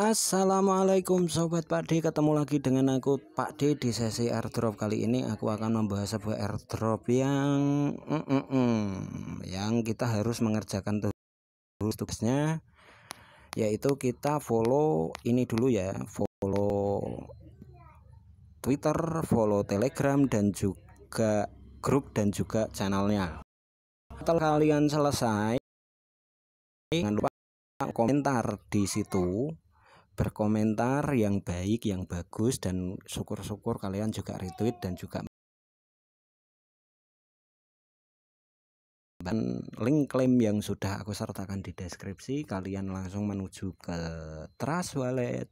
Assalamualaikum Sobat Pak D Ketemu lagi dengan aku Pak D di sesi airdrop Kali ini aku akan membahas sebuah airdrop yang mm -mm, Yang kita harus mengerjakan tugas tugasnya Yaitu kita follow ini dulu ya Follow Twitter, follow Telegram dan juga grup dan juga channelnya Setelah kalian selesai Jangan lupa komentar di situ berkomentar yang baik, yang bagus dan syukur-syukur kalian juga retweet dan juga dan link klaim yang sudah aku sertakan di deskripsi kalian langsung menuju ke Trust Wallet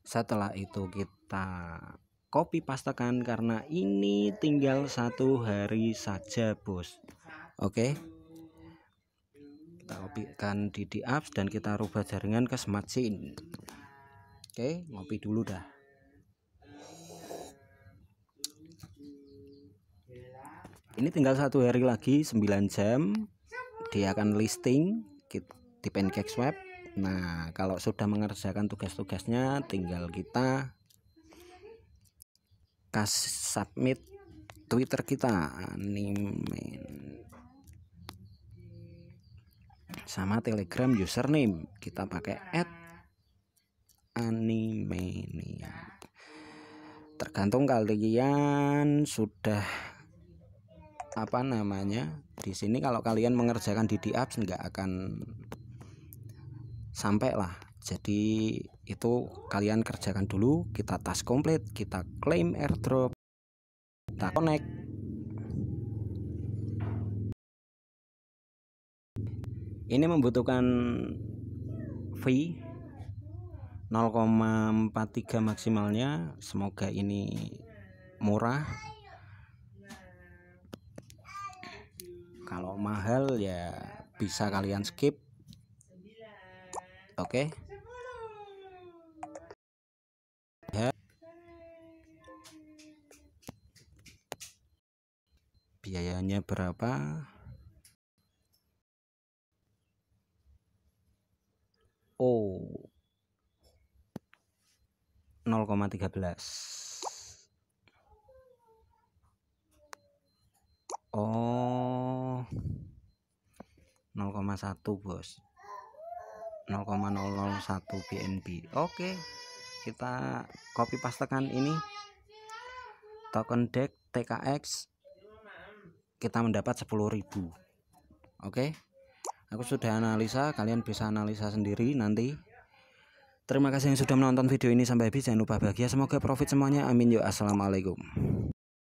setelah itu kita copy pastekan karena ini tinggal satu hari saja bos oke okay? kita kopikan di di apps dan kita rubah jaringan ke smart sim. oke ngopi dulu dah ini tinggal satu hari lagi 9 jam dia akan listing di pancake web. nah kalau sudah mengerjakan tugas-tugasnya tinggal kita kas submit Twitter kita anime sama telegram username kita pakai at animenia tergantung kalian sudah apa namanya di sini kalau kalian mengerjakan di apps nggak akan sampai lah jadi itu kalian kerjakan dulu kita task komplit kita claim airdrop kita connect ini membutuhkan V 0,43 maksimalnya semoga ini murah kalau mahal ya bisa kalian skip oke okay. biayanya berapa Oh 0,13 Oh 0,1 bos 0,001 BNB Oke kita copy pastekan ini token deck TKX kita mendapat 10.000 Oke aku sudah analisa kalian bisa analisa sendiri nanti terima kasih yang sudah menonton video ini sampai habis jangan lupa bahagia semoga profit semuanya amin yuk assalamualaikum